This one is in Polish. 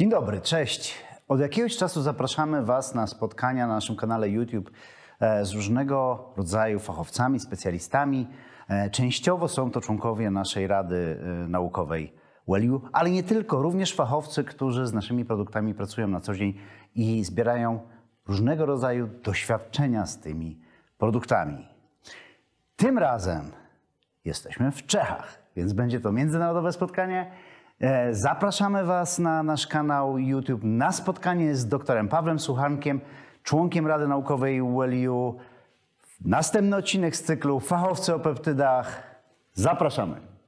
Dzień dobry, cześć. Od jakiegoś czasu zapraszamy Was na spotkania na naszym kanale YouTube e, z różnego rodzaju fachowcami, specjalistami. E, częściowo są to członkowie naszej Rady e, Naukowej WellU, ale nie tylko, również fachowcy, którzy z naszymi produktami pracują na co dzień i zbierają różnego rodzaju doświadczenia z tymi produktami. Tym razem jesteśmy w Czechach, więc będzie to międzynarodowe spotkanie. E, zapraszamy Was na nasz kanał YouTube na spotkanie z doktorem Pawłem Suchankiem, członkiem Rady Naukowej ULU. Następny odcinek z cyklu Fachowcy o peptydach. Zapraszamy.